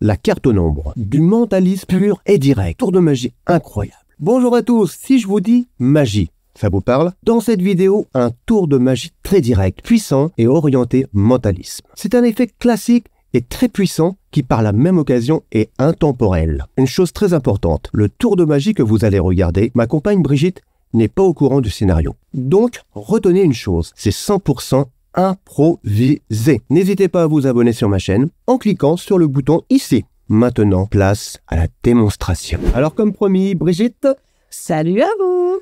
La carte au nombre, du mentalisme pur et direct, tour de magie incroyable. Bonjour à tous, si je vous dis magie, ça vous parle Dans cette vidéo, un tour de magie très direct, puissant et orienté mentalisme. C'est un effet classique et très puissant qui par la même occasion est intemporel. Une chose très importante, le tour de magie que vous allez regarder, ma compagne Brigitte n'est pas au courant du scénario. Donc, retenez une chose, c'est 100% improviser. N'hésitez pas à vous abonner sur ma chaîne en cliquant sur le bouton ici. Maintenant, place à la démonstration. Alors comme promis, Brigitte. Salut à vous.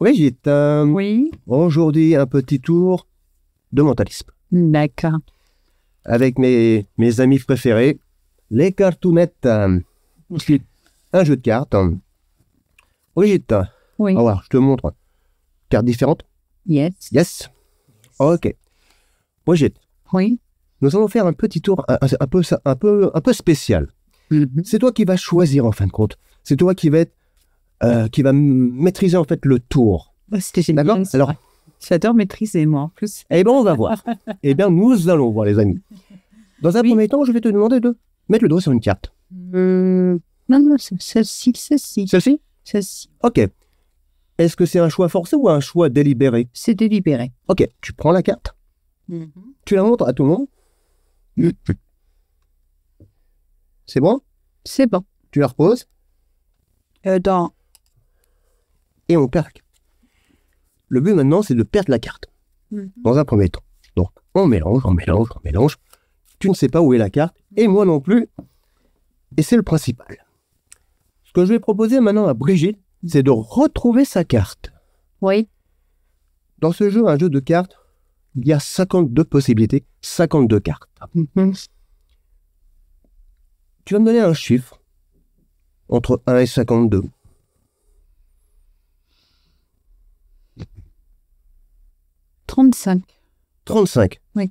Brigitte. oui. Aujourd'hui, un petit tour de mentalisme. D'accord. Avec mes, mes amis préférés, les cartoumettes. Euh, un jeu de cartes. Brigitte. Oui. Alors, je te montre. Cartes différentes. Yes. Yes. Ok. Brigitte. Oui. Nous allons faire un petit tour un, peu, un, peu, un peu spécial. Mm-hmm. C'est toi qui vas choisir en fin de compte. C'est toi qui va euh, qui va maîtriser en fait le tour. Bah, c'était génial. Alors, j'adore maîtriser moi en plus. Eh bien, on va voir. eh bien, nous allons voir les amis. Dans un premier temps, je vais te demander de mettre le doigt sur une carte. Euh, non, non, celle-ci, celle-ci. Celle-ci. Celle-ci. Ok. Est-ce que c'est un choix forcé ou un choix délibéré C'est délibéré. Ok. Tu prends la carte. Mm-hmm. Tu la montres à tout le monde. C'est bon C'est bon. Tu la reposes euh, Dans. Et on perd Le but maintenant, c'est de perdre la carte. Mm-hmm. Dans un premier temps. Donc, on mélange, on mélange, on mélange. Tu ne sais pas où est la carte, et moi non plus. Et c'est le principal. Ce que je vais proposer maintenant à Brigitte, mm-hmm. c'est de retrouver sa carte. Oui. Dans ce jeu, un jeu de cartes, il y a 52 possibilités, 52 cartes. Mhm. Tu vas me donner un chiffre entre 1 et 52. « 35. »« 35 Oui.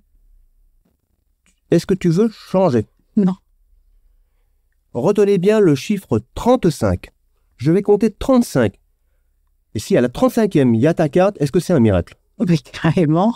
Est-ce que tu veux changer Non. Retenez bien le chiffre 35. Je vais compter 35. Et si à la 35e, il y a ta carte, est-ce que c'est un miracle Oui, carrément.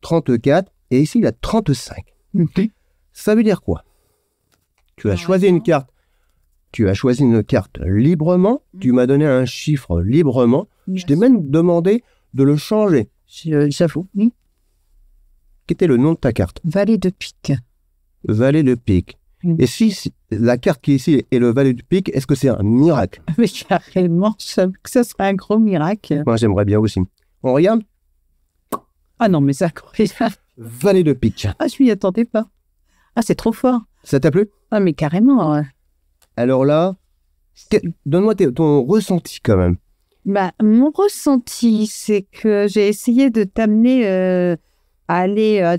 34 et ici il a 35. Ça veut dire quoi Tu as choisi une carte. Tu as choisi une carte librement, mm. tu m'as donné un chiffre librement, je t'ai même demandé de le changer. ça faut. Mmh. Quel était le nom de ta carte Vallée de pique. valet de pique. Mm. Et si, la carte qui est ici est le valet de pique, est-ce que c'est un miracle Mais carrément, ça, ça serait un gros miracle. Moi j'aimerais bien aussi. On regarde ah non, mais ça, Vallée de Pitch. Ah, je m'y attendais pas. Ah, c'est trop fort. Ça t'a plu Ah, mais carrément. Alors là, donne-moi ton ressenti quand même. Bah, mon ressenti, c'est que j'ai essayé de t'amener euh, à aller, euh,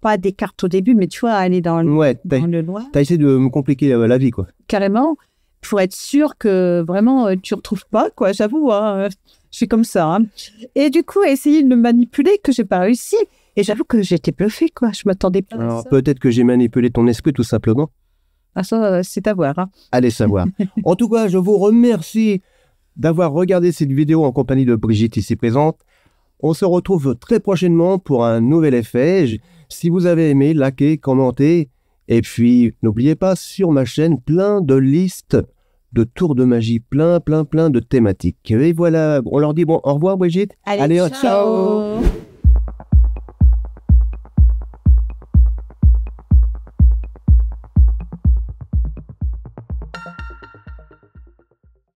pas des cartes au début, mais tu vois, à aller dans, le- Ouais, t'as dans noir, essayé de me compliquer la, vie, quoi. carrément, pour être sûr que vraiment, tu euh, tu retrouves pas, quoi, j'avoue. hein. Je suis comme ça. Hein. Et du coup, essayer de me manipuler que j'ai pas réussi. Et j'avoue que j'étais bluffé, quoi. Je m'attendais pas. Alors peut-être que j'ai manipulé ton esprit tout simplement. Ah ça, euh, c'est à voir. Hein. Allez savoir. en tout cas, je vous remercie d'avoir regardé cette vidéo en compagnie de Brigitte ici présente. On se retrouve très prochainement pour un nouvel effet. Si vous avez aimé, likez, commentez. Et puis, n'oubliez pas, sur ma chaîne, plein de listes de tours de magie, plein, plein, plein de thématiques. Et voilà, on leur dit bon, au revoir Brigitte. Allez, ciao.